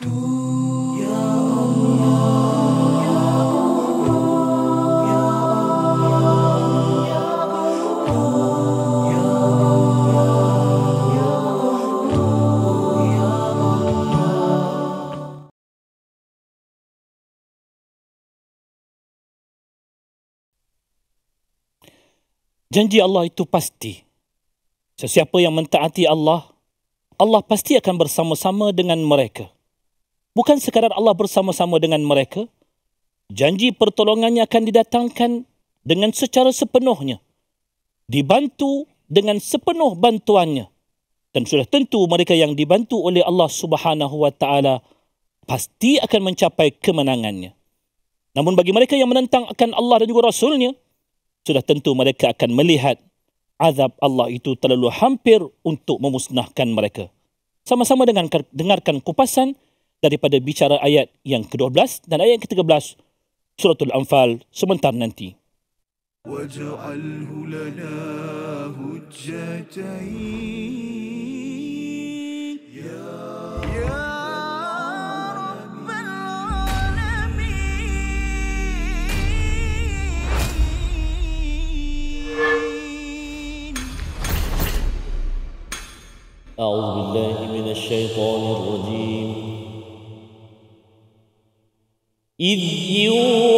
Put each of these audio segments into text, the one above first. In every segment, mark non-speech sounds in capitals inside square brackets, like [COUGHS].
Janji Allah itu pasti. Sesiapa yang mentaati Allah, Allah pasti akan bersama-sama dengan mereka. Bukan sekadar Allah bersama-sama dengan mereka, janji pertolongannya akan didatangkan dengan secara sepenuhnya. Dibantu dengan sepenuh bantuannya. Dan sudah tentu mereka yang dibantu oleh Allah Subhanahu wa taala pasti akan mencapai kemenangannya. Namun bagi mereka yang menentang akan Allah dan juga Rasulnya, sudah tentu mereka akan melihat azab Allah itu terlalu hampir untuk memusnahkan mereka. Sama-sama dengan dengarkan kupasan daripada bicara ayat yang ke-12 dan ayat yang ke-13 surah Al-Anfal sebentar nanti. أعوذ بالله من الشيطان الرجيم إذ يوم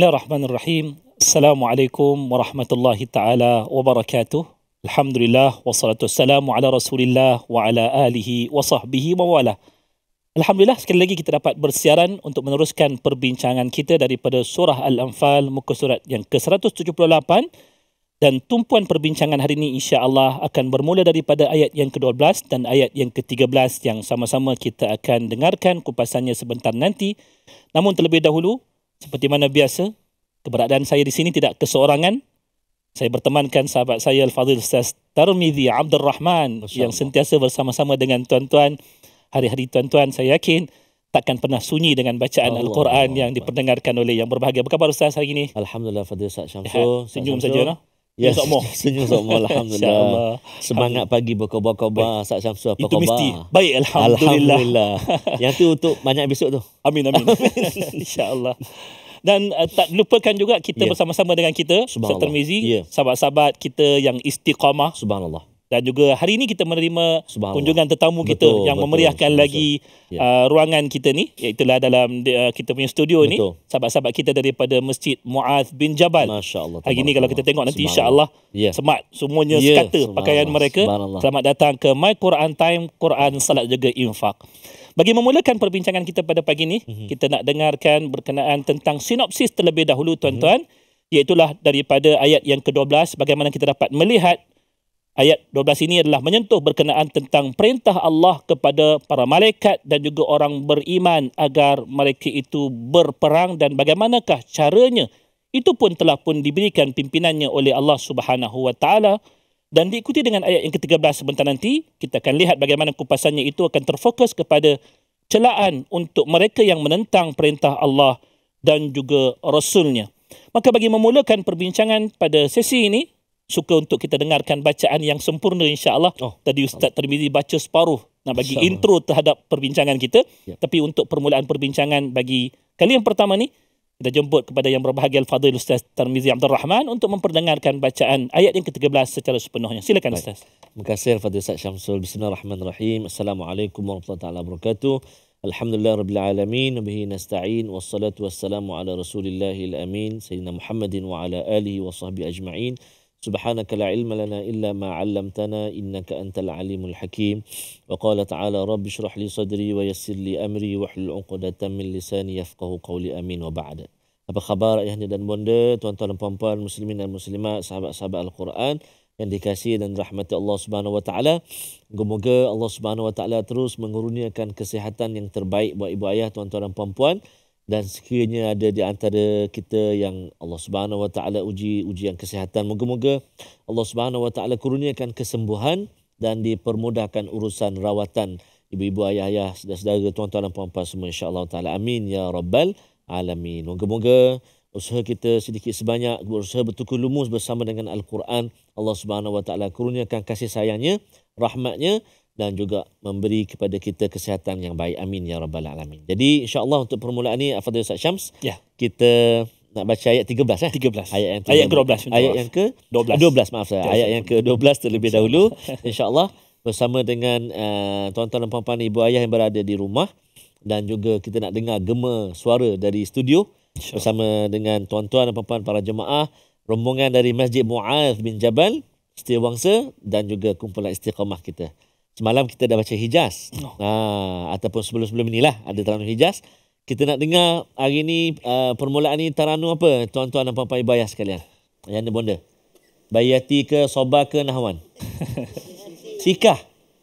Bismillahirrahmanirrahim. Assalamualaikum warahmatullahi taala wabarakatuh. Alhamdulillah wassalatu wassalamu ala Rasulillah wa ala alihi wa sahbihi wa wala. Alhamdulillah sekali lagi kita dapat bersiaran untuk meneruskan perbincangan kita daripada surah Al-Anfal muka surat yang ke-178 dan tumpuan perbincangan hari ini insya-Allah akan bermula daripada ayat yang ke-12 dan ayat yang ke-13 yang sama-sama kita akan dengarkan kupasannya sebentar nanti. Namun terlebih dahulu seperti mana biasa, keberadaan saya di sini tidak keseorangan. Saya bertemankan sahabat saya Al-Fadhil Ustaz Tarmizi Abdul Rahman yang sentiasa bersama-sama dengan tuan-tuan. Hari-hari tuan-tuan saya yakin takkan pernah sunyi dengan bacaan Al-Quran Allah yang diperdengarkan oleh yang berbahagia. Apa khabar Ustaz hari ini? Alhamdulillah Fadhil Ustaz Syamsul. Senyum saja. No? Yes. Sok moh. [LAUGHS] Senyum sok moh. Alhamdulillah. Semangat pagi berkobar-kobar. Sat Syamsu apa Itu mesti. Baik. Alhamdulillah. Alhamdulillah. [LAUGHS] Yang tu untuk banyak besok tu. Amin. Amin. amin. [LAUGHS] InsyaAllah. Dan uh, tak lupakan juga kita yeah. bersama-sama dengan kita. Subhanallah. Yeah. Sahabat-sahabat kita yang istiqamah. Subhanallah dan juga hari ini kita menerima kunjungan tetamu kita yang betul, memeriahkan betul. lagi ya. uh, ruangan kita ni iaitulah dalam uh, kita punya studio betul. ni sahabat-sahabat kita daripada Masjid Muaz bin Jabal. Masya-Allah. Hari ini kalau kita tengok nanti Insyaallah allah ya. semat semuanya yeah. sekata pakaian mereka. Selamat datang ke My Quran Time Quran Salat Jaga Infak. Bagi memulakan perbincangan kita pada pagi ini, mm-hmm. kita nak dengarkan berkenaan tentang sinopsis terlebih dahulu tuan-tuan mm-hmm. iaitu daripada ayat yang ke-12 bagaimana kita dapat melihat Ayat 12 ini adalah menyentuh berkenaan tentang perintah Allah kepada para malaikat dan juga orang beriman agar mereka itu berperang dan bagaimanakah caranya. Itu pun telah pun diberikan pimpinannya oleh Allah Subhanahu Wa Taala dan diikuti dengan ayat yang ke-13 sebentar nanti kita akan lihat bagaimana kupasannya itu akan terfokus kepada celaan untuk mereka yang menentang perintah Allah dan juga Rasulnya. Maka bagi memulakan perbincangan pada sesi ini, suka untuk kita dengarkan bacaan yang sempurna insyaAllah. Oh. Tadi Ustaz Tirmizi baca separuh nak bagi InsyaAllah. intro terhadap perbincangan kita. Yep. Ya. Tapi untuk permulaan perbincangan bagi kali yang pertama ni, kita jemput kepada yang berbahagia Al-Fadhil Ustaz Tarmizi Abdul Rahman untuk memperdengarkan bacaan ayat yang ke-13 secara sepenuhnya. Silakan Baik. Ustaz. Terima kasih Al-Fadhil Ustaz Syamsul. Bismillahirrahmanirrahim. Assalamualaikum warahmatullahi wabarakatuh. Alhamdulillah Rabbil Alamin. Nabihi nasta'in. Wassalatu wassalamu ala Rasulillahil Amin. Sayyidina Muhammadin wa ala alihi wa sahbihi ajma'in. سبحانك لا علم لنا إلا ما علمتنا إنك أنت العليم الحكيم وقال تعالى رب اشرح لي صدري ويسر لي أمري وحل عقدة من لساني يفقه قولي أمين وبعد Apa khabar ayahnya dan bonda, tuan-tuan dan puan-puan, muslimin dan muslimat, sahabat-sahabat Al-Quran yang dikasihi dan rahmati Allah Subhanahu wa taala. Semoga Allah Subhanahu wa taala terus menguruniakan kesihatan yang terbaik buat ibu ayah, tuan-tuan dan puan-puan dan sekiranya ada di antara kita yang Allah Subhanahu wa taala uji ujian kesehatan, moga-moga Allah Subhanahu wa taala kurniakan kesembuhan dan dipermudahkan urusan rawatan ibu-ibu ayah-ayah saudara-saudara tuan-tuan dan puan-puan semua insya-Allah taala amin ya rabbal alamin moga-moga usaha kita sedikit sebanyak usaha bertukar lumus bersama dengan al-Quran Allah Subhanahu wa taala kurniakan kasih sayangnya rahmatnya dan juga memberi kepada kita kesihatan yang baik. Amin ya rabbal alamin. Jadi insya-Allah untuk permulaan ni Afadhil Ustaz Syams, ya. kita nak baca ayat 13 eh. 13. Ayat yang ayat ke-12. Ayat yang ke-12. 12 maaf saya. Ayat yang ke-12 terlebih dahulu [LAUGHS] insya-Allah bersama dengan uh, tuan-tuan dan puan-puan ibu ayah yang berada di rumah dan juga kita nak dengar gema suara dari studio InsyaAllah. bersama dengan tuan-tuan dan puan-puan para jemaah rombongan dari Masjid Muaz bin Jabal Setiawangsa dan juga kumpulan istiqamah kita. Semalam kita dah baca Hijaz. Oh. Aa, ha, ataupun sebelum-sebelum inilah ada Taranu Hijaz. Kita nak dengar hari ni uh, permulaan ni Taranu apa tuan-tuan dan puan-puan ibayah sekalian. Yang ada bonda. Bayati ke Soba ke Nahwan? [LAUGHS] Sikah.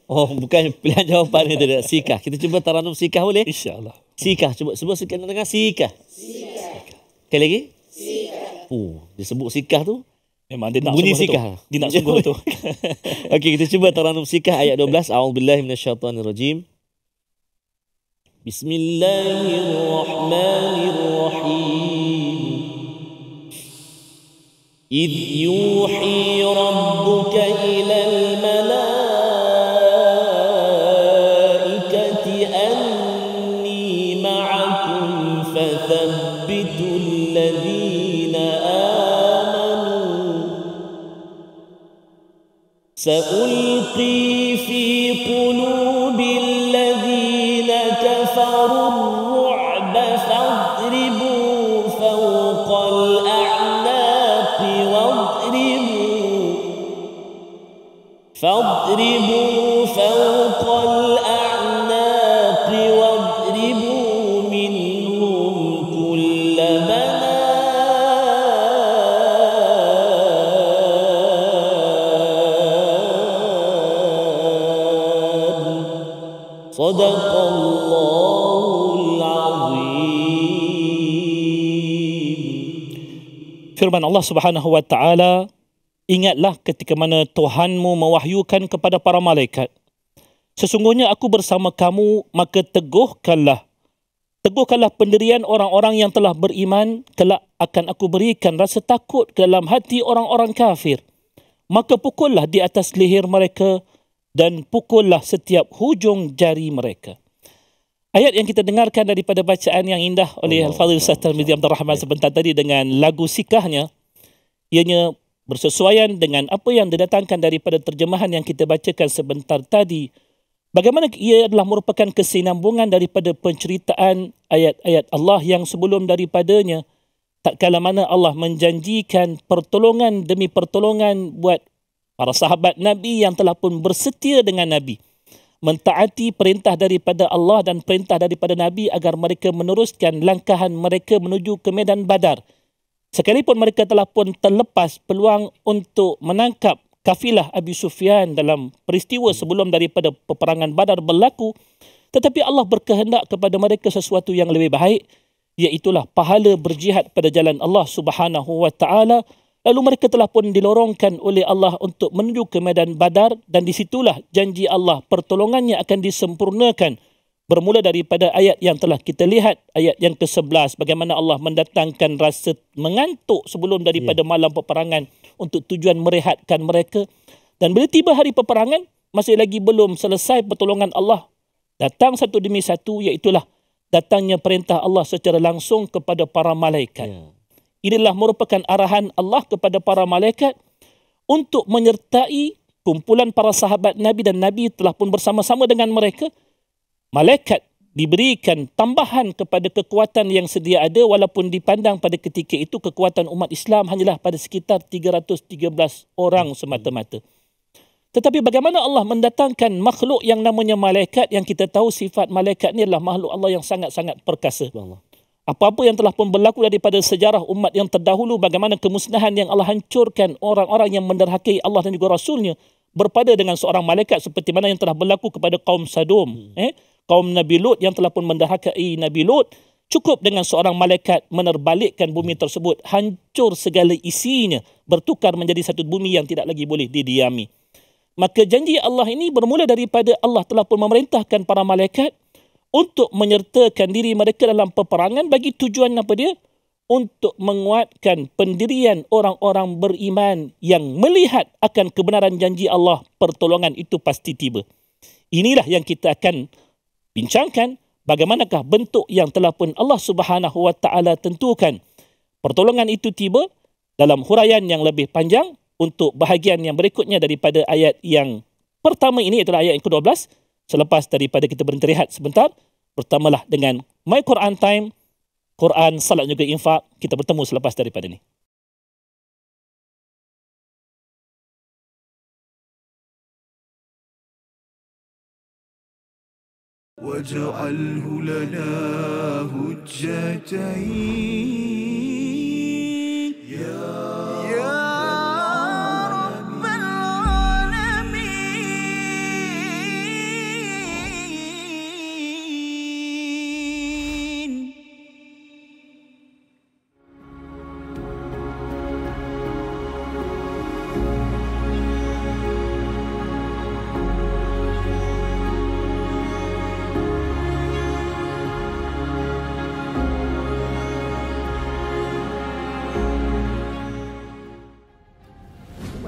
Oh bukan pilihan jawapan itu dah. Sikah. Kita cuba Taranu Sikah boleh? InsyaAllah. Sikah. Cuba sebut sikah nak dengar. Sikah. Sikah. Sekali lagi? Sikah. Oh, dia sebut sikah tu. Memang dia nak Bunyi sikah tu. Dia nak sungguh tu [LAUGHS] Okey kita cuba Taranum sikah ayat 12 A'udzubillahiminasyaitanirrajim Bismillahirrahmanirrahim Ith yuhi rabbuka ila سأل firman Allah Subhanahu wa taala ingatlah ketika mana Tuhanmu mewahyukan kepada para malaikat sesungguhnya aku bersama kamu maka teguhkanlah teguhkanlah pendirian orang-orang yang telah beriman kelak akan aku berikan rasa takut ke dalam hati orang-orang kafir maka pukullah di atas leher mereka dan pukullah setiap hujung jari mereka Ayat yang kita dengarkan daripada bacaan yang indah oleh Allah Al-Fadhil Ustaz Tarmizi Abdul Rahman sebentar tadi dengan lagu sikahnya, ianya bersesuaian dengan apa yang didatangkan daripada terjemahan yang kita bacakan sebentar tadi. Bagaimana ia adalah merupakan kesinambungan daripada penceritaan ayat-ayat Allah yang sebelum daripadanya. Tak kala mana Allah menjanjikan pertolongan demi pertolongan buat para sahabat Nabi yang telah pun bersetia dengan Nabi mentaati perintah daripada Allah dan perintah daripada Nabi agar mereka meneruskan langkahan mereka menuju ke medan badar. Sekalipun mereka telah pun terlepas peluang untuk menangkap kafilah Abi Sufyan dalam peristiwa sebelum daripada peperangan badar berlaku, tetapi Allah berkehendak kepada mereka sesuatu yang lebih baik, iaitulah pahala berjihad pada jalan Allah Subhanahu Wa Lalu mereka telah pun dilorongkan oleh Allah untuk menuju ke medan badar dan disitulah janji Allah pertolongannya akan disempurnakan. Bermula daripada ayat yang telah kita lihat, ayat yang ke-11 bagaimana Allah mendatangkan rasa mengantuk sebelum daripada yeah. malam peperangan untuk tujuan merehatkan mereka. Dan bila tiba hari peperangan, masih lagi belum selesai pertolongan Allah. Datang satu demi satu, iaitulah datangnya perintah Allah secara langsung kepada para malaikat. Yeah inilah merupakan arahan Allah kepada para malaikat untuk menyertai kumpulan para sahabat Nabi dan Nabi telah pun bersama-sama dengan mereka. Malaikat diberikan tambahan kepada kekuatan yang sedia ada walaupun dipandang pada ketika itu kekuatan umat Islam hanyalah pada sekitar 313 orang semata-mata. Tetapi bagaimana Allah mendatangkan makhluk yang namanya malaikat yang kita tahu sifat malaikat ni adalah makhluk Allah yang sangat-sangat perkasa. Allah apa-apa yang telah pun berlaku daripada sejarah umat yang terdahulu bagaimana kemusnahan yang Allah hancurkan orang-orang yang menderhakai Allah dan juga rasulnya berpada dengan seorang malaikat seperti mana yang telah berlaku kepada kaum Sadom hmm. eh kaum Nabi Lut yang telah pun menderhakai Nabi Lut cukup dengan seorang malaikat menerbalikkan bumi tersebut hancur segala isinya bertukar menjadi satu bumi yang tidak lagi boleh didiami maka janji Allah ini bermula daripada Allah telah pun memerintahkan para malaikat untuk menyertakan diri mereka dalam peperangan bagi tujuan apa dia? Untuk menguatkan pendirian orang-orang beriman yang melihat akan kebenaran janji Allah pertolongan itu pasti tiba. Inilah yang kita akan bincangkan bagaimanakah bentuk yang telah pun Allah Subhanahu Wa Taala tentukan pertolongan itu tiba dalam huraian yang lebih panjang untuk bahagian yang berikutnya daripada ayat yang pertama ini iaitu ayat yang ke-12 selepas daripada kita berhenti rehat sebentar pertamalah dengan my Quran time Quran salat juga infak kita bertemu selepas daripada ini واجعله لنا هجتين يا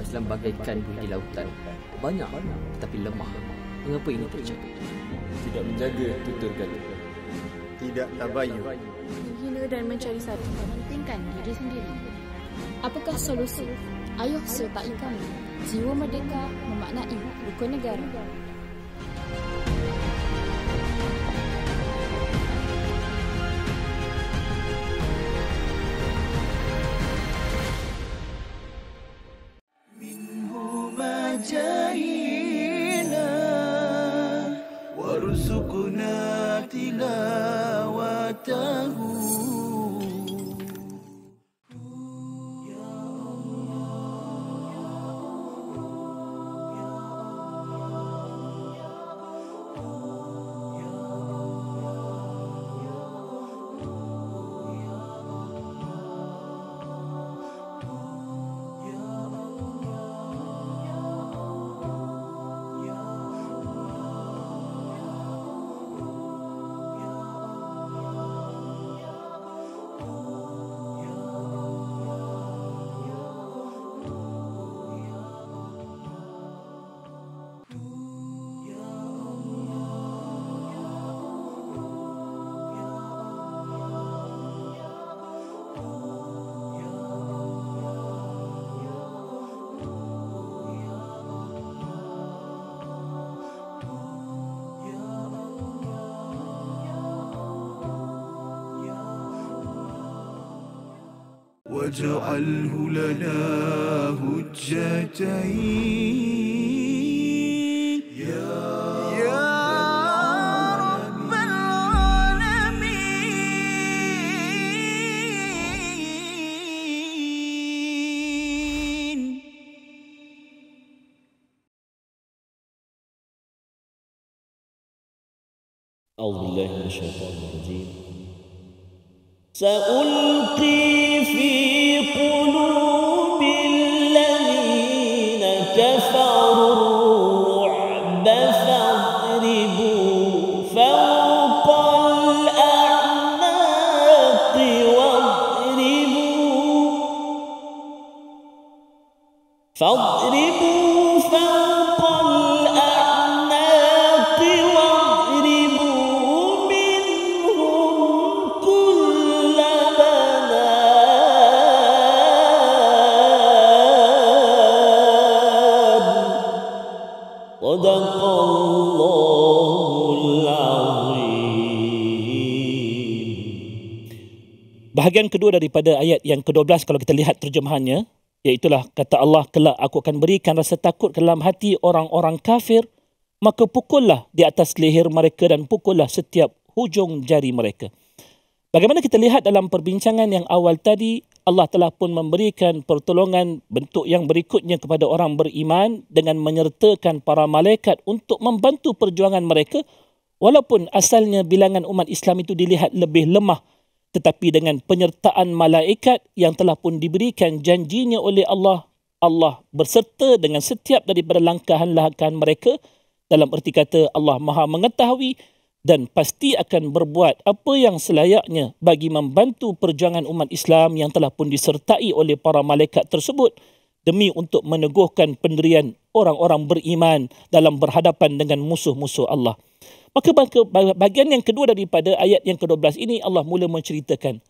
Islam bagaikan buih di lautan. Banyak, tetapi lemah. Mengapa ini terjadi? Tidak menjaga tutur kata. Tidak tabayu. Menghina dan mencari satu Mementingkan diri sendiri. Apakah solusi? Ayuh sertai kami. Jiwa merdeka memaknai rukun negara. واجعله لنا هجتين يا يا رب العالمين أعوذ بالله من الشيطان الرجيم سألقي Bahagian kedua daripada ayat yang ke-12 kalau kita lihat terjemahannya, iaitulah kata Allah, kelak aku akan berikan rasa takut ke dalam hati orang-orang kafir, maka pukullah di atas leher mereka dan pukullah setiap hujung jari mereka. Bagaimana kita lihat dalam perbincangan yang awal tadi, Allah telah pun memberikan pertolongan bentuk yang berikutnya kepada orang beriman dengan menyertakan para malaikat untuk membantu perjuangan mereka walaupun asalnya bilangan umat Islam itu dilihat lebih lemah tetapi dengan penyertaan malaikat yang telah pun diberikan janjinya oleh Allah Allah berserta dengan setiap daripada langkah-langkah mereka dalam erti kata Allah Maha mengetahui dan pasti akan berbuat apa yang selayaknya bagi membantu perjuangan umat Islam yang telah pun disertai oleh para malaikat tersebut demi untuk meneguhkan pendirian orang-orang beriman dalam berhadapan dengan musuh-musuh Allah. Maka bahagian yang kedua daripada ayat yang ke-12 ini Allah mula menceritakan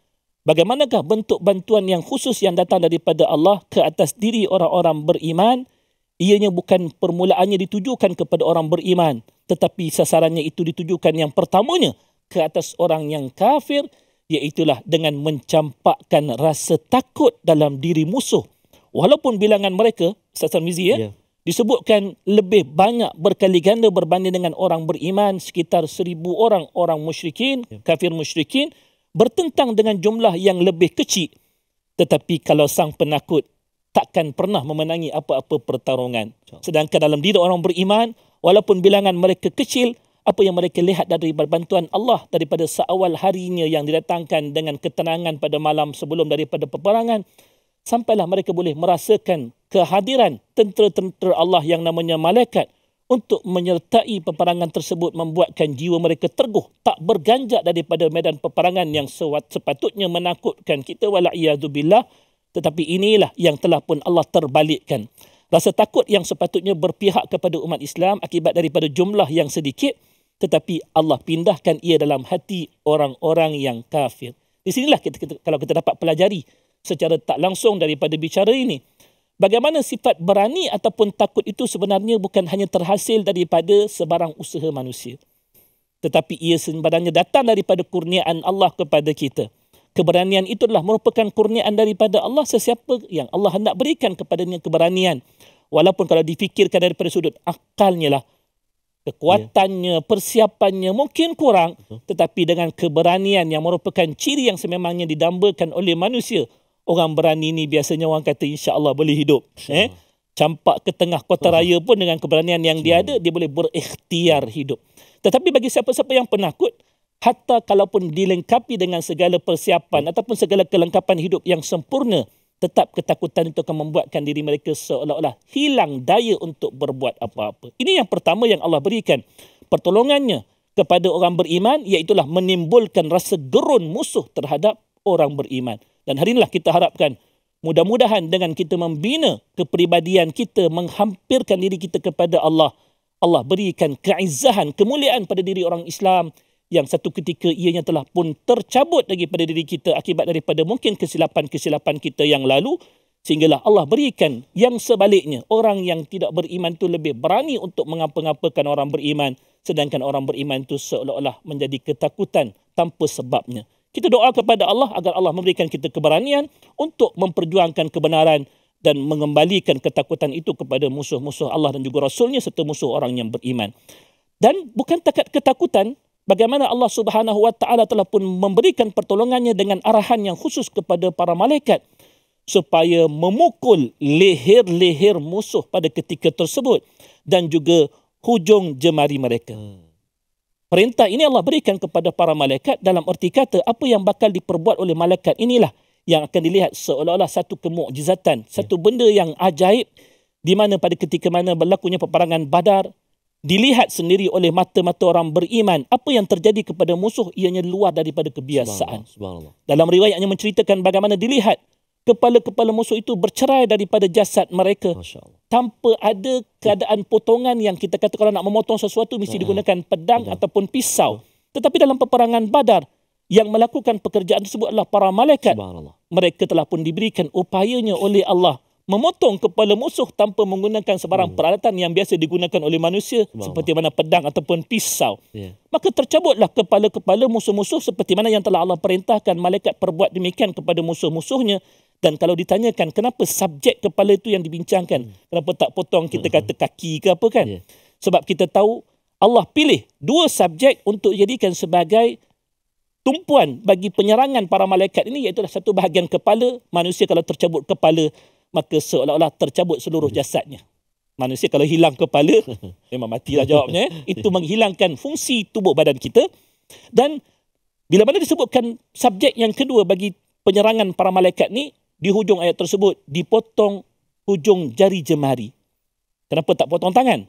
bagaimanakah bentuk bantuan yang khusus yang datang daripada Allah ke atas diri orang-orang beriman ianya bukan permulaannya ditujukan kepada orang beriman tetapi sasarannya itu ditujukan yang pertamanya ke atas orang yang kafir iaitulah dengan mencampakkan rasa takut dalam diri musuh walaupun bilangan mereka Ustaz Mizi ya yeah. Disebutkan lebih banyak berkali ganda berbanding dengan orang beriman sekitar seribu orang orang musyrikin, ya. kafir musyrikin bertentang dengan jumlah yang lebih kecil. Tetapi kalau sang penakut takkan pernah memenangi apa-apa pertarungan. Sedangkan dalam diri orang beriman, walaupun bilangan mereka kecil, apa yang mereka lihat dari bantuan Allah daripada seawal harinya yang didatangkan dengan ketenangan pada malam sebelum daripada peperangan, sampailah mereka boleh merasakan kehadiran tentera-tentera Allah yang namanya malaikat untuk menyertai peperangan tersebut membuatkan jiwa mereka terguh tak berganjak daripada medan peperangan yang sepatutnya menakutkan kita walaiyadzubillah tetapi inilah yang telah pun Allah terbalikkan rasa takut yang sepatutnya berpihak kepada umat Islam akibat daripada jumlah yang sedikit tetapi Allah pindahkan ia dalam hati orang-orang yang kafir di sinilah kita, kita kalau kita dapat pelajari secara tak langsung daripada bicara ini. Bagaimana sifat berani ataupun takut itu sebenarnya bukan hanya terhasil daripada sebarang usaha manusia. Tetapi ia sebenarnya datang daripada kurniaan Allah kepada kita. Keberanian itulah merupakan kurniaan daripada Allah sesiapa yang Allah hendak berikan kepadanya keberanian. Walaupun kalau difikirkan daripada sudut akalnya lah. Kekuatannya, ya. persiapannya mungkin kurang. Tetapi dengan keberanian yang merupakan ciri yang sememangnya didambakan oleh manusia orang berani ni biasanya orang kata insya-Allah boleh hidup. Insya eh? Campak ke tengah kota raya pun dengan keberanian yang dia ada, dia boleh berikhtiar hidup. Tetapi bagi siapa-siapa yang penakut, hatta kalaupun dilengkapi dengan segala persiapan ataupun segala kelengkapan hidup yang sempurna, tetap ketakutan itu akan membuatkan diri mereka seolah-olah hilang daya untuk berbuat apa-apa. Ini yang pertama yang Allah berikan. Pertolongannya kepada orang beriman, iaitulah menimbulkan rasa gerun musuh terhadap orang beriman. Dan hari inilah kita harapkan mudah-mudahan dengan kita membina kepribadian kita, menghampirkan diri kita kepada Allah, Allah berikan keizahan, kemuliaan pada diri orang Islam yang satu ketika ianya telah pun tercabut lagi pada diri kita akibat daripada mungkin kesilapan-kesilapan kita yang lalu sehinggalah Allah berikan yang sebaliknya orang yang tidak beriman itu lebih berani untuk mengapa-ngapakan orang beriman sedangkan orang beriman itu seolah-olah menjadi ketakutan tanpa sebabnya. Kita doa kepada Allah agar Allah memberikan kita keberanian untuk memperjuangkan kebenaran dan mengembalikan ketakutan itu kepada musuh-musuh Allah dan juga Rasulnya serta musuh orang yang beriman. Dan bukan takat ketakutan bagaimana Allah Subhanahu Wa Taala telah pun memberikan pertolongannya dengan arahan yang khusus kepada para malaikat supaya memukul leher-leher musuh pada ketika tersebut dan juga hujung jemari mereka. Hmm. Perintah ini Allah berikan kepada para malaikat dalam erti kata apa yang bakal diperbuat oleh malaikat inilah yang akan dilihat seolah-olah satu kemukjizatan, ya. satu benda yang ajaib di mana pada ketika mana berlakunya peperangan Badar dilihat sendiri oleh mata-mata orang beriman apa yang terjadi kepada musuh ianya luar daripada kebiasaan. Subhanallah, subhanallah. Dalam riwayatnya menceritakan bagaimana dilihat kepala-kepala musuh itu bercerai daripada jasad mereka tanpa ada keadaan potongan yang kita kata kalau nak memotong sesuatu mesti uh digunakan pedang uh ataupun pisau tetapi dalam peperangan badar yang melakukan pekerjaan tersebut adalah para malaikat mereka telah pun diberikan upayanya oleh Allah memotong kepala musuh tanpa menggunakan sebarang uh peralatan yang biasa digunakan oleh manusia seperti mana pedang ataupun pisau yeah. maka tercabutlah kepala-kepala musuh-musuh seperti mana yang telah Allah perintahkan malaikat perbuat demikian kepada musuh-musuhnya dan kalau ditanyakan kenapa subjek kepala itu yang dibincangkan, hmm. kenapa tak potong kita hmm, hmm. kata kaki ke apa kan? Yeah. Sebab kita tahu Allah pilih dua subjek untuk jadikan sebagai tumpuan bagi penyerangan para malaikat ini iaitu satu bahagian kepala manusia kalau tercabut kepala maka seolah-olah tercabut seluruh hmm. jasadnya. Manusia kalau hilang kepala [LAUGHS] memang matilah jawabnya. Eh. Itu menghilangkan fungsi tubuh badan kita. Dan bila mana disebutkan subjek yang kedua bagi penyerangan para malaikat ni di hujung ayat tersebut dipotong hujung jari jemari. Kenapa tak potong tangan?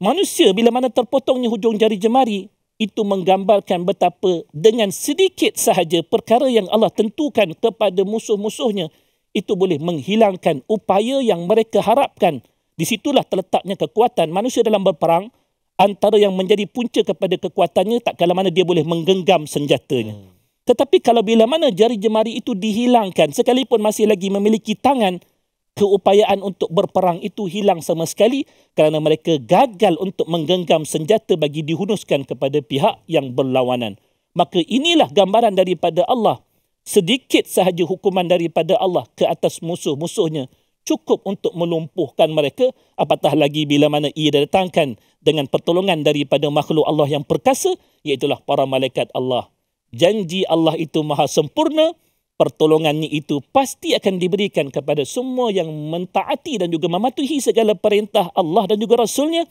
Manusia bila mana terpotongnya hujung jari jemari itu menggambarkan betapa dengan sedikit sahaja perkara yang Allah tentukan kepada musuh-musuhnya itu boleh menghilangkan upaya yang mereka harapkan. Di situlah terletaknya kekuatan manusia dalam berperang antara yang menjadi punca kepada kekuatannya tak kala mana dia boleh menggenggam senjatanya. Hmm. Tetapi kalau bila mana jari jemari itu dihilangkan sekalipun masih lagi memiliki tangan, keupayaan untuk berperang itu hilang sama sekali kerana mereka gagal untuk menggenggam senjata bagi dihunuskan kepada pihak yang berlawanan. Maka inilah gambaran daripada Allah. Sedikit sahaja hukuman daripada Allah ke atas musuh-musuhnya cukup untuk melumpuhkan mereka apatah lagi bila mana ia datangkan dengan pertolongan daripada makhluk Allah yang perkasa iaitulah para malaikat Allah janji Allah itu maha sempurna, pertolongannya itu pasti akan diberikan kepada semua yang mentaati dan juga mematuhi segala perintah Allah dan juga Rasulnya.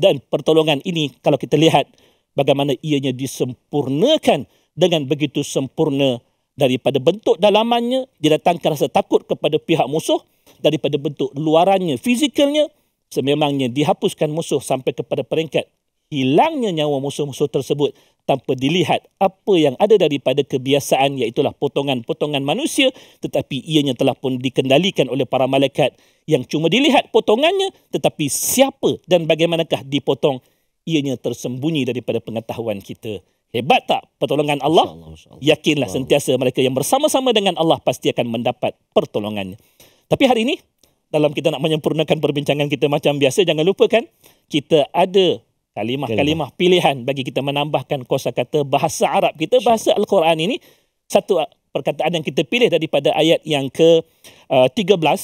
Dan pertolongan ini kalau kita lihat bagaimana ianya disempurnakan dengan begitu sempurna daripada bentuk dalamannya, didatangkan rasa takut kepada pihak musuh, daripada bentuk luarannya, fizikalnya, sememangnya dihapuskan musuh sampai kepada peringkat hilangnya nyawa musuh-musuh tersebut tanpa dilihat apa yang ada daripada kebiasaan iaitu potongan-potongan manusia tetapi ianya telah pun dikendalikan oleh para malaikat yang cuma dilihat potongannya tetapi siapa dan bagaimanakah dipotong ianya tersembunyi daripada pengetahuan kita hebat tak pertolongan Allah yakinlah sentiasa mereka yang bersama-sama dengan Allah pasti akan mendapat pertolongannya tapi hari ini dalam kita nak menyempurnakan perbincangan kita macam biasa jangan lupa kan kita ada kalimah-kalimah pilihan bagi kita menambahkan kosakata bahasa Arab kita bahasa al-Quran ini satu perkataan yang kita pilih daripada ayat yang ke 13 uh,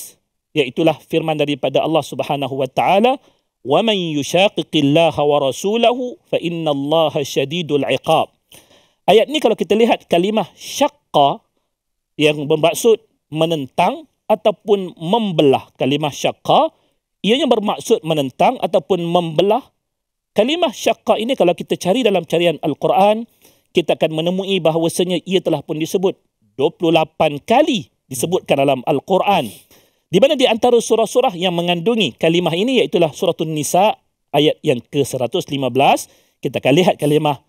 iaitu firman daripada Allah Subhanahu wa taala wa man yushaqiqillaha wa rasulahu fa inna Allaha ayat ni kalau kita lihat kalimah syaqqa yang bermaksud menentang ataupun membelah kalimah syaqqa ianya bermaksud menentang ataupun membelah Kalimah syakka ini kalau kita cari dalam carian Al-Quran, kita akan menemui bahawasanya ia telah pun disebut 28 kali disebutkan dalam Al-Quran. Di mana di antara surah-surah yang mengandungi kalimah ini iaitulah surah Nisa ayat yang ke-115. Kita akan lihat kalimah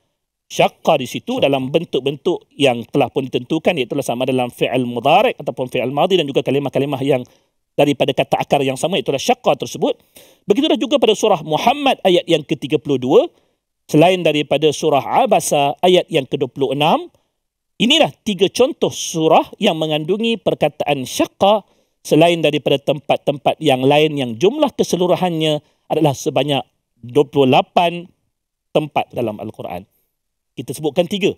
syakka di situ dalam bentuk-bentuk yang telah pun ditentukan iaitulah sama dalam fi'al mudarek ataupun fi'al madhi dan juga kalimah-kalimah yang daripada kata akar yang sama itulah syaqqa tersebut begitulah juga pada surah Muhammad ayat yang ke-32 selain daripada surah Abasa ayat yang ke-26 inilah tiga contoh surah yang mengandungi perkataan syaqqa selain daripada tempat-tempat yang lain yang jumlah keseluruhannya adalah sebanyak 28 tempat dalam al-Quran kita sebutkan tiga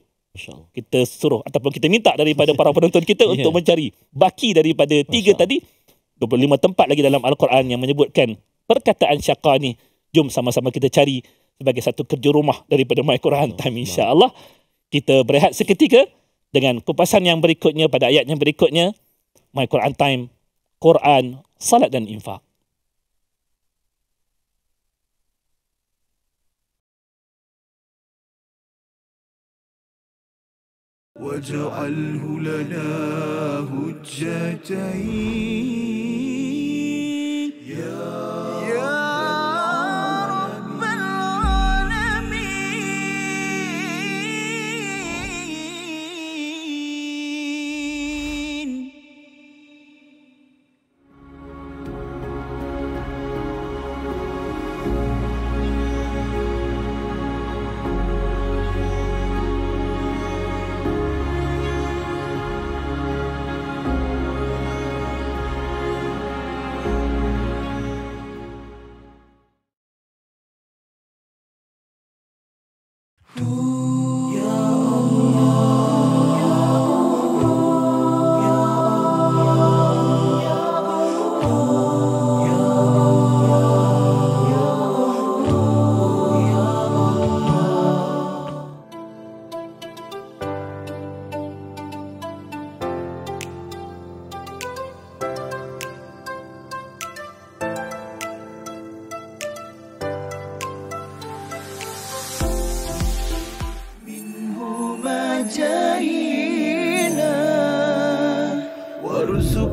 Kita suruh ataupun kita minta daripada para penonton kita [LAUGHS] untuk ya. mencari baki daripada tiga tadi. 25 tempat lagi dalam Al-Quran yang menyebutkan perkataan syaqa ni. Jom sama-sama kita cari sebagai satu kerja rumah daripada My Quran Time. Insya Allah kita berehat seketika dengan kupasan yang berikutnya pada ayat yang berikutnya. My Quran Time, Quran, Salat dan Infak. واجعله لنا هجتين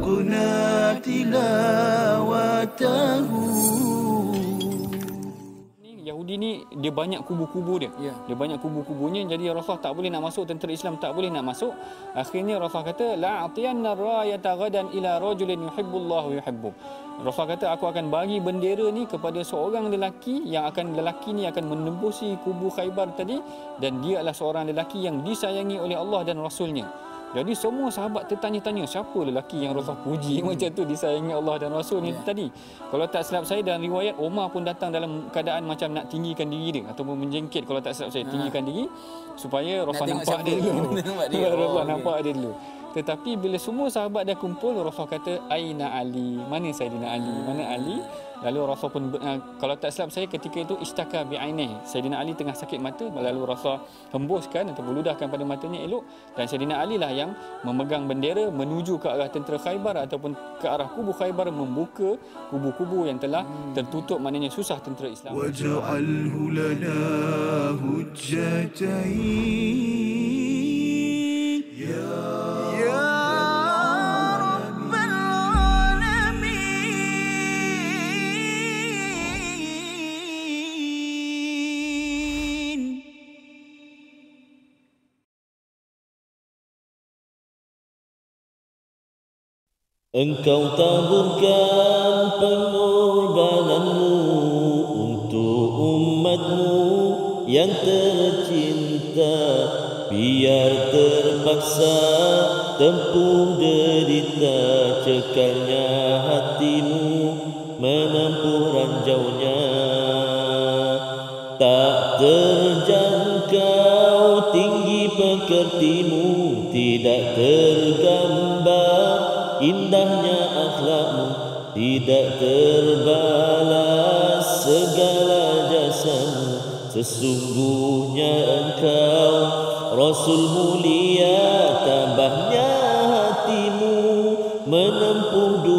ربنا تلاوته Yahudi ni dia banyak kubu-kubu dia. Yeah. Dia banyak kubu-kubunya jadi Rasulullah tak boleh nak masuk tentera Islam tak boleh nak masuk. Akhirnya Rasulullah kata la atiyanna rayata ghadan ila rajulin yuhibbullahu yuhibbu. Rasulullah kata aku akan bagi bendera ni kepada seorang lelaki yang akan lelaki ni akan menembusi kubu Khaybar tadi dan dia adalah seorang lelaki yang disayangi oleh Allah dan Rasulnya. Jadi semua sahabat tertanya-tanya siapa lelaki yang Rasul puji hmm. [LAUGHS] macam tu disayangi Allah dan Rasul ni yeah. tadi. Kalau tak silap saya dan riwayat Umar pun datang dalam keadaan macam nak tinggikan diri dia ataupun menjengkit kalau tak silap saya ha. tinggikan diri supaya Rasul nampak, [LAUGHS] nampak dia dulu. [LAUGHS] Rasul oh, nampak dia dulu. Tetapi bila semua sahabat dah kumpul, Rasul kata, Aina Ali, mana Sayyidina Ali, mana Ali? Lalu Rasul pun, ah, kalau tak silap saya ketika itu, istaka bi'aineh. Sayyidina Ali tengah sakit mata, lalu Rasul hembuskan atau ludahkan pada matanya elok. Dan Sayyidina Ali lah yang memegang bendera menuju ke arah tentera Khaybar ataupun ke arah kubu Khaybar membuka kubu-kubu yang telah hmm. tertutup maknanya susah tentera Islam. Waja'alhu lana hujjatain. Ya Engkau taburkan pengorbananmu untuk umatmu yang tercinta Biar terpaksa tempuh derita cekalnya hatimu menempuh ranjaunya Tak terjangkau tinggi pekertimu tidak tergambar indahnya akhlakmu tidak terbalas segala jasamu sesungguhnya engkau rasul mulia tambahnya hatimu menempuh dunia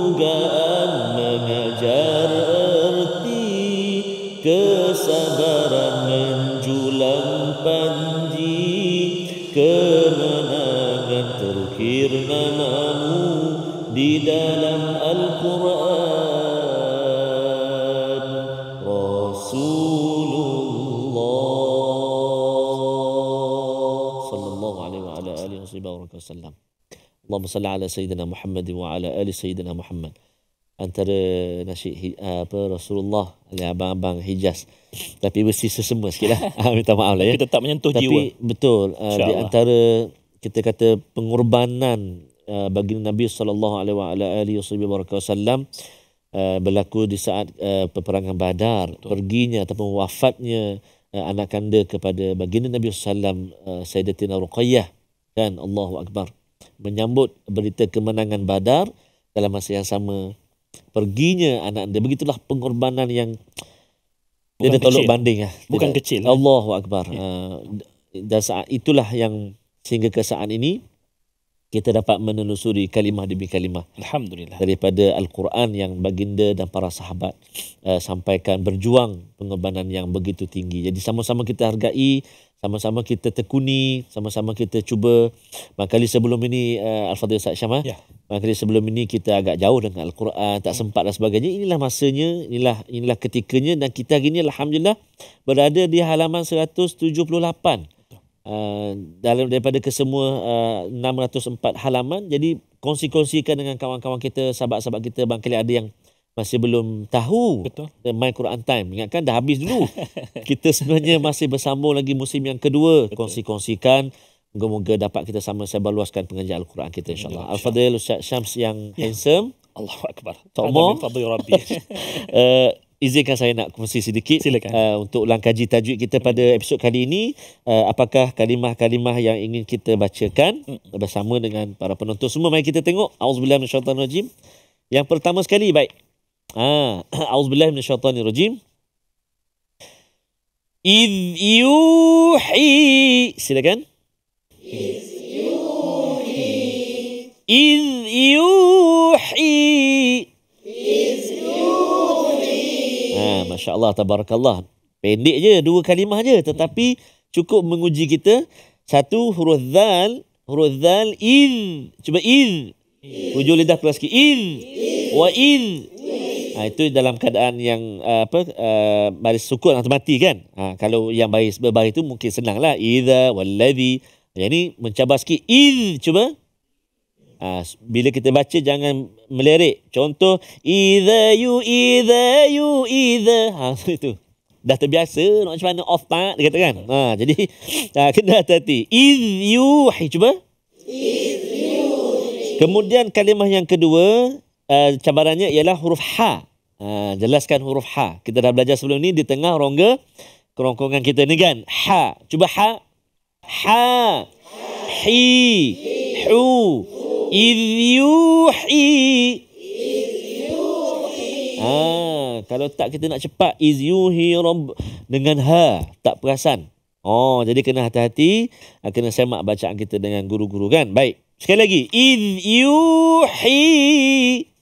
wasallam. Allahumma salli ala sayyidina Muhammad wa ala ali sayyidina Muhammad. Antara nasi apa Rasulullah ada abang-abang Hijaz. Tapi mesti sesemua sikitlah. [LAUGHS] Ah, minta maaf lah ya. Tapi tetap menyentuh Tapi, jiwa. Tapi betul uh, di antara kita kata pengorbanan uh, bagi Nabi sallallahu alaihi wasallam uh, berlaku di saat uh, peperangan Badar betul. perginya ataupun wafatnya anak kanda kepada baginda Nabi saw, alaihi wasallam Sayyidatina Ruqayyah kan Allahu akbar menyambut berita kemenangan Badar dalam masa yang sama perginya anak dia begitulah pengorbanan yang lah. bukan dia tolak banding ah bukan tidak. kecil eh? Allahu akbar ya. Eh, dan saat itulah yang sehingga ke saat ini kita dapat menelusuri kalimah demi kalimah alhamdulillah daripada al-Quran yang baginda dan para sahabat uh, sampaikan berjuang pengorbanan yang begitu tinggi jadi sama-sama kita hargai sama-sama kita tekuni, sama-sama kita cuba. Makali sebelum ini uh, Al-Fadhil Ustaz Syamah. Eh? Ya. Makali sebelum ini kita agak jauh dengan Al-Quran, tak ya. sempat dan sebagainya. Inilah masanya, inilah inilah ketikanya dan kita hari ini alhamdulillah berada di halaman 178. Uh, eh, dalam daripada kesemua uh, 604 halaman jadi kongsi-kongsikan dengan kawan-kawan kita sahabat-sahabat kita bangkali ada yang masih belum tahu Betul. My Quran Time. Ingatkan dah habis dulu. [LAUGHS] kita sebenarnya masih bersambung lagi musim yang kedua. Betul. Kongsi-kongsikan. Moga-moga dapat kita sama sebar luaskan pengajian Al-Quran kita insyaAllah. insya Al-Fadil Ustaz Syams yang ya. handsome. Allahu Akbar. Tak mau. uh, Izinkan saya nak kongsi sedikit Uh, untuk ulang kaji tajwid kita pada hmm. episod kali ini. Uh, apakah kalimah-kalimah yang ingin kita bacakan hmm. bersama dengan para penonton semua. Mari kita tengok. Auzubillah minasyaitanirrajim. Yang pertama sekali baik. Ah, [COUGHS] auzubillahi minasyaitanirrajim. Iz yuhi. Silakan. Iz yuhi. Iz yuhi. Ah, masya-Allah tabarakallah. Pendek je dua kalimah je tetapi cukup menguji kita satu huruf zal huruf zal iz cuba iz Wujud lidah keluar sikit iz wa iz Ha, itu dalam keadaan yang uh, apa uh, baris sukun atau mati kan. Ha, kalau yang baris berbaris itu mungkin senanglah. Idza wallazi. Yang ini mencabar sikit. Id cuba. Ha, bila kita baca jangan melerik. Contoh idza you idza you idza. Ha itu. [LAUGHS] Dah terbiasa nak macam mana off tak dia kata kan. Ha, jadi ha, [LAUGHS] kena hati-hati. Id you cuba. Id Kemudian kalimah yang kedua, Eh, cabarannya ialah huruf H. Uh, jelaskan huruf H. Kita dah belajar sebelum ni di tengah rongga kerongkongan kita ni kan. H. Cuba H. ha. Ha. Hi. Hu. H yuhi. Ha. Kalau tak kita nak cepat. Idh yuhi rob. Dengan ha. Tak perasan. Oh, jadi kena hati-hati. Ah, kena semak bacaan kita dengan guru-guru kan. Baik. Sekali lagi. Idh yuhi. Idh yuhi.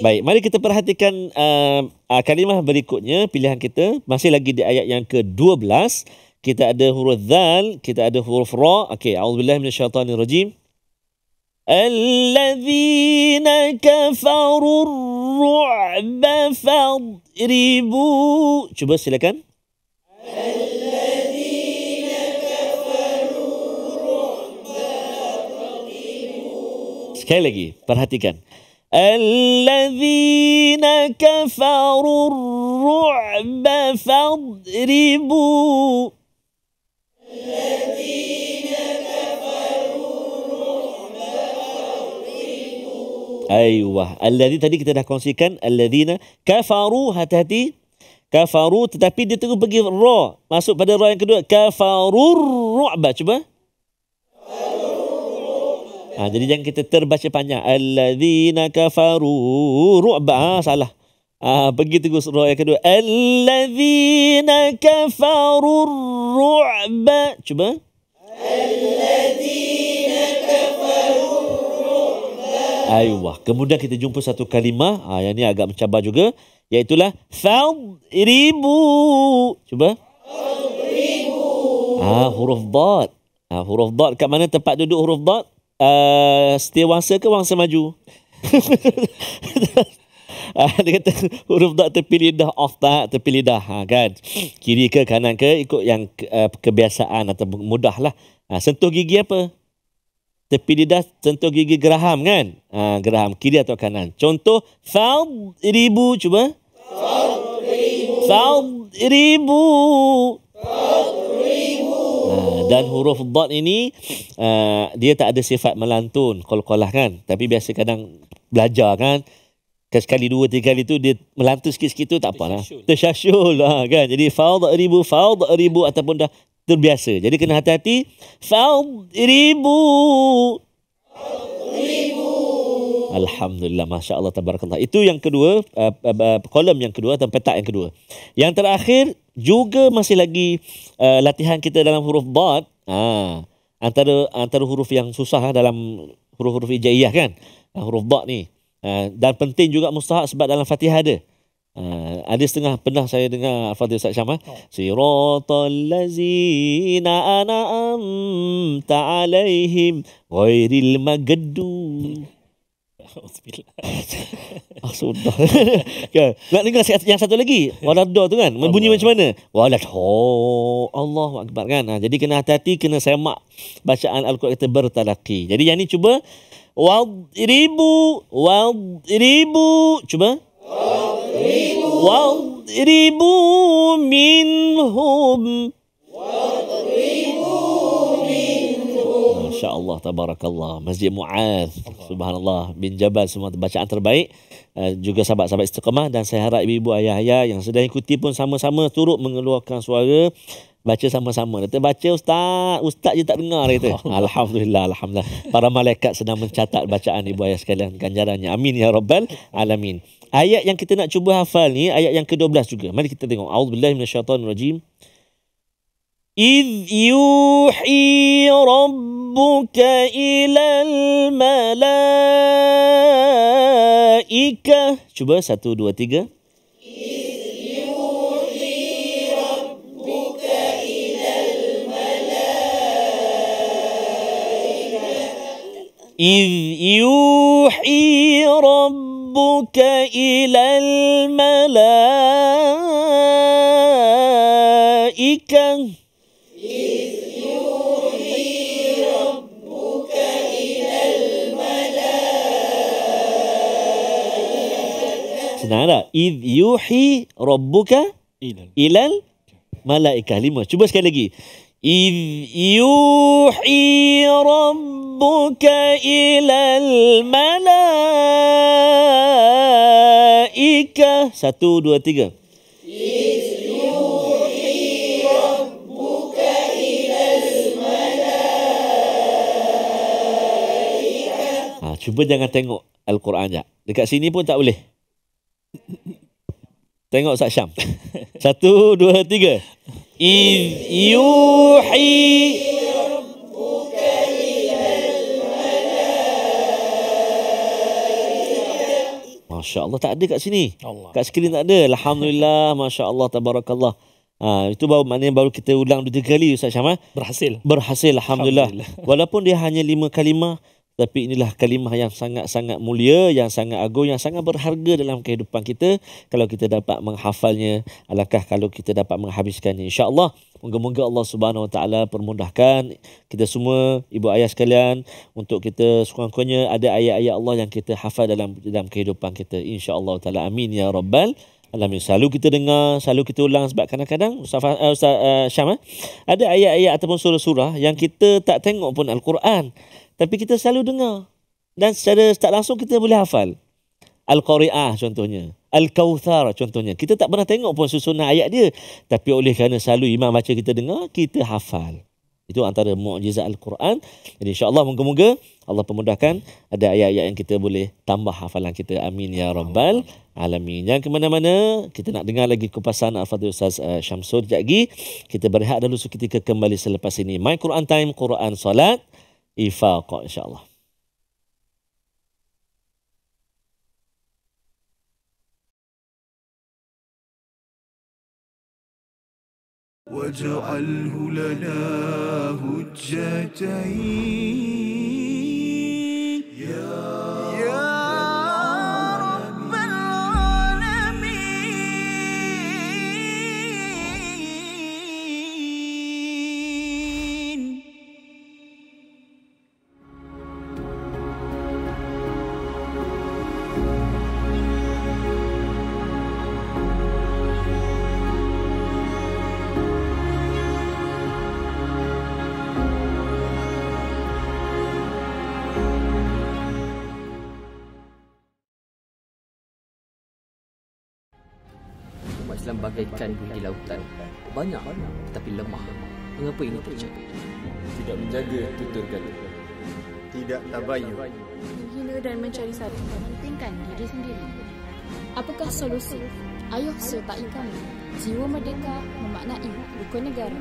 Baik, mari kita perhatikan uh, uh, kalimah berikutnya pilihan kita masih lagi di ayat yang ke-12. Kita ada huruf dzal, kita ada huruf ra. Okey, auzubillahi minasyaitanir rajim. الذين كفروا الرعب فاضربوا Cuba silakan. كفروا الرعب فاضربوا سكاي لغي الذين كفروا الرعب فاضربوا الذين كفروا الرعب ايوه tadi kita dah kongsikan alladhina kafaru hati-hati kafaru tetapi dia terus pergi ra masuk pada ra yang kedua kafarur ru'ba cuba Ha, jadi jangan kita terbaca panjang. Alladzina kafaru ru'ba. Ha, salah. Ah ha, pergi terus roh yang kedua. Alladzina kafaru ru'ba. Cuba. Alladzina kafaru ru'ba. Aiyuh. Kemudian kita jumpa satu kalimah. Ah ha, yang ni agak mencabar juga. Iaitulah. Fadribu. Cuba. Fadribu. Ah ha, huruf dot. Ah ha, huruf dot. Kat mana tempat duduk huruf dot? uh, stay wangsa ke wangsa maju? uh, [LAUGHS] dia kata huruf dot terpilih dah off tak terpilih dah ha, kan kiri ke kanan ke ikut yang uh, kebiasaan atau mudah lah ha, sentuh gigi apa terpilih dah sentuh gigi geraham kan ha, geraham kiri atau kanan contoh fal ribu cuba fal ribu fal ribu dan huruf dad ini uh, dia tak ada sifat melantun qalqalah kan. Tapi biasa kadang belajar kan sekali dua tiga kali tu dia melantun sikit-sikit tu tak apalah. Tersyasyul lah ha, kan. Jadi faud ribu faud ribu ataupun dah terbiasa. Jadi kena hati-hati faud ribu. Alhamdulillah masya-Allah tabarakallah. Itu yang kedua, uh, uh, kolom yang kedua atau petak yang kedua. Yang terakhir juga masih lagi uh, latihan kita dalam huruf dot uh, ha, antara antara huruf yang susah uh, dalam huruf-huruf ijaiyah kan uh, huruf dot ni uh, dan penting juga mustahak sebab dalam Fatihah ada Uh, ada setengah pernah saya dengar Fadil Ustaz Syamah oh. Siratul lazina ana'am ta'alayhim Ghairil magadu [LAUGHS] Ah sudah. [LAUGHS] kan. Nak dengar yang satu lagi. Waladdo tu kan. Bunyi macam mana? Waladdo. Allahu akbar kan. Ha, jadi kena hati-hati kena semak bacaan al-Quran kita bertalaqi. Jadi yang ni cuba wadribu wadribu cuba wadribu wadribu minhum Masya Allah Tabarakallah Masjid Mu'ad Subhanallah Bin Jabal Semua bacaan terbaik uh, Juga sahabat-sahabat istiqamah Dan saya harap ibu-ibu ayah-ayah Yang sedang ikuti pun sama-sama Turut mengeluarkan suara Baca sama-sama Kata baca ustaz Ustaz je tak dengar kata. [LAUGHS] Alhamdulillah Alhamdulillah Para malaikat sedang mencatat Bacaan ibu ayah sekalian Ganjarannya Amin ya Rabbal Alamin Ayat yang kita nak cuba hafal ni Ayat yang ke-12 juga Mari kita tengok A'udhu Billahi Rajim إذ يوحي ربك إلى الملائكة Cuba, ساتو dua, تيجا إذ يوحي ربك إلى الملائكة senang tak? Id yuhi rabbuka ilal, malaikah lima. Cuba sekali lagi. Id yuhi rabbuka ilal malaikah Satu, dua, tiga. Ha, cuba jangan tengok Al-Quran je. Dekat sini pun tak boleh. Tengok Ustaz Syam. [LAUGHS] Satu, dua, tiga. If yuhi Masya Allah tak ada kat sini. Allah. Kat skrin tak ada. Alhamdulillah. [LAUGHS] Masya Allah. Tabarakallah. Ha, itu baru maknanya baru kita ulang dua tiga kali Ustaz Syam. Ha? Berhasil. Berhasil. Alhamdulillah. Alhamdulillah. Walaupun dia hanya lima kalimah. Tapi inilah kalimah yang sangat-sangat mulia, yang sangat agung, yang sangat berharga dalam kehidupan kita. Kalau kita dapat menghafalnya, alakah kalau kita dapat menghabiskannya. InsyaAllah, moga-moga Allah Subhanahu Wa permudahkan kita semua, ibu ayah sekalian, untuk kita sekurang-kurangnya ada ayat-ayat Allah yang kita hafal dalam dalam kehidupan kita. InsyaAllah, Ta'ala. Amin, Ya Rabbal. Alami Selalu kita dengar, selalu kita ulang sebab kadang-kadang Ustaz, uh, Ustaz uh, Syam eh? ada ayat-ayat ataupun surah-surah yang kita tak tengok pun Al-Quran. Tapi kita selalu dengar. Dan secara tak langsung kita boleh hafal. Al-Qari'ah contohnya. Al-Kawthar contohnya. Kita tak pernah tengok pun susunan ayat dia. Tapi oleh kerana selalu imam baca kita dengar, kita hafal. Itu antara mukjizat Al-Quran. Jadi insya-Allah moga-moga Allah pemudahkan ada ayat-ayat yang kita boleh tambah hafalan kita. Amin ya rabbal alamin. Yang ke mana-mana kita nak dengar lagi kupasan Al-Fadhil Ustaz uh, Syamsul sekejap lagi. Kita berehat dulu seketika kembali selepas ini. My Quran Time, Quran solat Ifaq insya-Allah. واجعله لنا هجتين tabayun. Menghina dan mencari satu mementingkan diri sendiri. Apakah solusi? Ayuh sertai kami. Jiwa merdeka memaknai buku negara.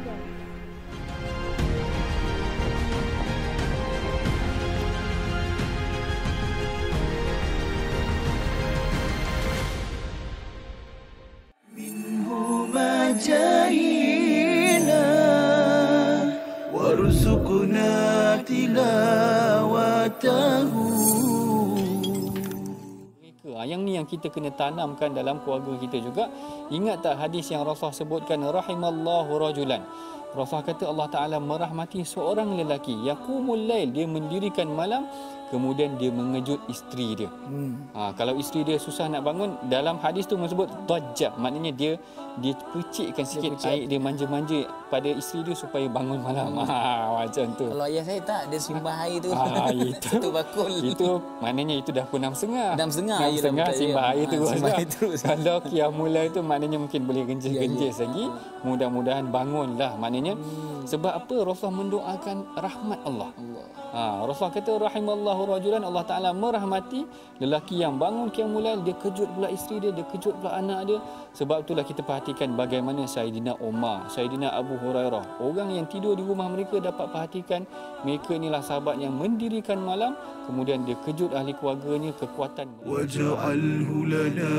kita kena tanamkan dalam keluarga kita juga. Ingat tak hadis yang Rasulullah sebutkan rahimallahu rajulan. Rasulullah kata Allah Taala merahmati seorang lelaki yaqumul lail dia mendirikan malam kemudian dia mengejut isteri dia. Hmm. Ha, kalau isteri dia susah nak bangun, dalam hadis tu menyebut dajja, maknanya dia dia pecikkan sikit dia air dia manja-manja pada isteri dia supaya bangun malam. Hmm. [LAUGHS] Ha, macam tu. Kalau ayah saya tak, dia simbah air tu. Ah, ha, itu, satu [LAUGHS] bakul. Itu maknanya itu dah pun enam sengah. Enam sengah. Enam air tu. Ha, simbah itu. [LAUGHS] Kalau kiamulah itu maknanya mungkin boleh genjil-genjil ya, ya. lagi. Mudah-mudahan bangunlah maknanya. Hmm. Sebab apa Rasulullah mendoakan rahmat Allah. Allah. Ha, Rasulullah kata rahimallahu Allahu rajulan Allah Taala merahmati lelaki yang bangun kiamulail dia kejut pula isteri dia dia kejut pula anak dia sebab itulah kita perhatikan bagaimana Saidina Umar Saidina Abu Hurairah orang yang tidur di rumah mereka dapat perhatikan mereka inilah sahabat yang mendirikan malam kemudian dia kejut ahli keluarganya kekuatan waj'alhu lana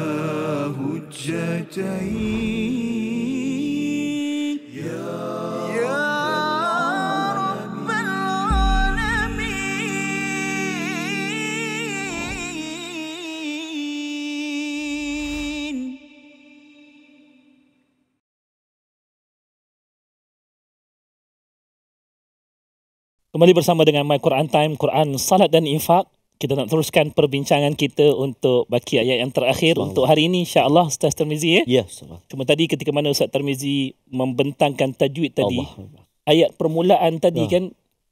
hujjatain ya Kembali bersama dengan My Quran Time, Quran Salat dan Infak. Kita nak teruskan perbincangan kita untuk baki ayat yang terakhir Selamat. untuk hari ini. InsyaAllah Ustaz Termizi. Ya, ya Cuma tadi ketika mana Ustaz Termizi membentangkan tajwid tadi. Allah. Ayat permulaan tadi ya. kan.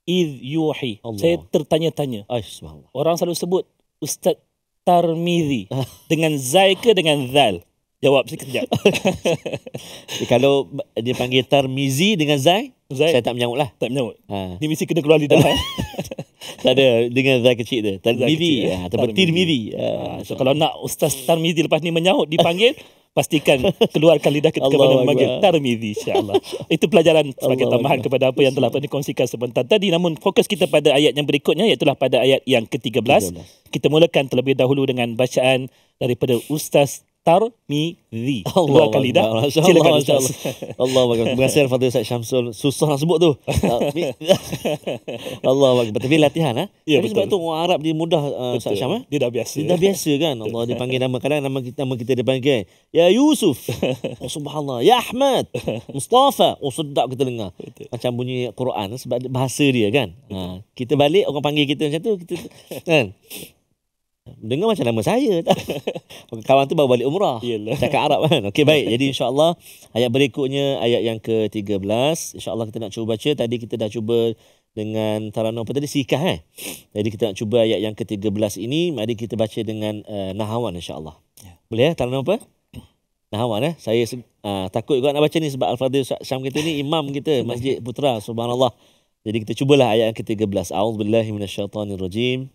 Ith yuhi. Allah. Saya tertanya-tanya. Orang selalu sebut Ustaz Tarmizi. [LAUGHS] dengan Zai ke dengan Zal? Jawab sekejap. [LAUGHS] Eh, kalau dia panggil Tarmizi dengan Zai, Zai saya tak menyahut lah. Tak menyahut. Ha. Dia mesti kena keluar lidah. lah. [LAUGHS] tak ada dengan Zai kecil dia. Tarmizi. Ha, eh. Atau Tirmizi. Ha, ah, so kalau nak Ustaz Tarmizi lepas ni menyahut dipanggil, [LAUGHS] pastikan keluarkan lidah ketika Allah mana memanggil Tarmizi insyaAllah. Itu pelajaran sebagai Allah tambahan Allah. kepada apa yang telah dikongsikan sebentar tadi. Namun fokus kita pada ayat yang berikutnya iaitu pada ayat yang ke-13. 13. Kita mulakan terlebih dahulu dengan bacaan daripada Ustaz Tarmizi. Allah Dua kali dah. Silakan Ustaz. Allah. [LAUGHS] Allah bagi. Terima kasih kepada Ustaz Syamsul. Susah nak sebut tu. [LAUGHS] Allah bagi. Tapi latihan ha? ya, Tapi betul. sebab tu orang Arab dia mudah uh, Ustaz Syam. Ha? Dia dah biasa. Dia dah biasa kan. [LAUGHS] Allah dia panggil nama. Kadang nama kita, nama kita dipanggil. Ya Yusuf. Oh subhanallah. Ya Ahmad. Mustafa. Oh sedap kita dengar. Betul. Macam bunyi Quran. Sebab bahasa dia kan. Ha. Kita balik orang panggil kita macam tu. Kita, kan. Dengar macam nama saya tak? [LAUGHS] Kawan tu baru balik umrah Yalah. Cakap Arab kan Okey baik Jadi insyaAllah Ayat berikutnya Ayat yang ke-13 InsyaAllah kita nak cuba baca Tadi kita dah cuba Dengan Taranah apa tadi Sikah eh? Jadi kita nak cuba Ayat yang ke-13 ini Mari kita baca dengan uh, Nahawan insyaAllah ya. Boleh ya eh? Taranah apa Nahawan eh Saya uh, takut juga nak baca ni Sebab Al-Fadhil Syam kita ni Imam kita Masjid Putra Subhanallah Jadi kita cubalah Ayat yang ke-13 A'udzubillahiminasyaitanirrojim